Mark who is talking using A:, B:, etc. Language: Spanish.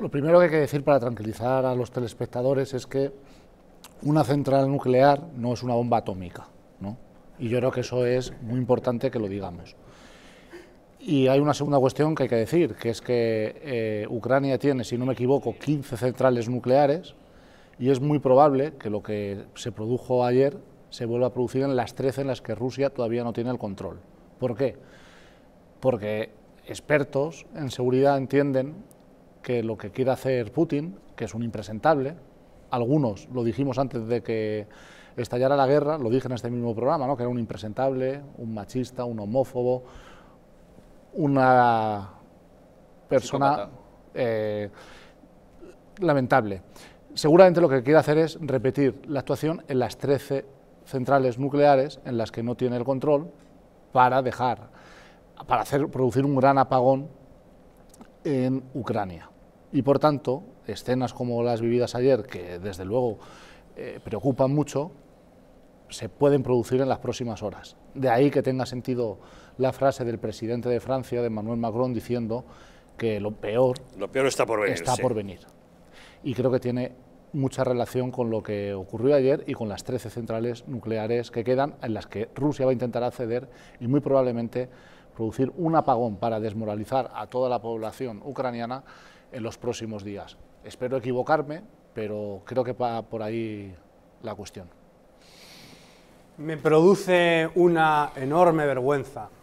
A: Lo primero que hay que decir para tranquilizar a los telespectadores es que una central nuclear no es una bomba atómica, ¿no? Y yo creo que eso es muy importante que lo digamos. Y hay una segunda cuestión que hay que decir, que es que eh, Ucrania tiene, si no me equivoco, 15 centrales nucleares y es muy probable que lo que se produjo ayer se vuelva a producir en las 13 en las que Rusia todavía no tiene el control. ¿Por qué? Porque expertos en seguridad entienden que lo que quiere hacer Putin, que es un impresentable, algunos lo dijimos antes de que estallara la guerra, lo dije en este mismo programa, ¿no? que era un impresentable, un machista, un homófobo, una persona eh, lamentable. Seguramente lo que quiere hacer es repetir la actuación en las 13 centrales nucleares en las que no tiene el control para dejar, para hacer, producir un gran apagón en Ucrania y por tanto, escenas como las vividas ayer, que desde luego eh, preocupan mucho, se pueden producir en las próximas horas. De ahí que tenga sentido la frase del presidente de Francia, de Manuel Macron, diciendo que lo peor,
B: lo peor está, por venir, está por
A: venir. Y creo que tiene mucha relación con lo que ocurrió ayer y con las 13 centrales nucleares que quedan, en las que Rusia va a intentar acceder y muy probablemente producir un apagón para desmoralizar a toda la población ucraniana en los próximos días. Espero equivocarme, pero creo que va por ahí la cuestión.
B: Me produce una enorme vergüenza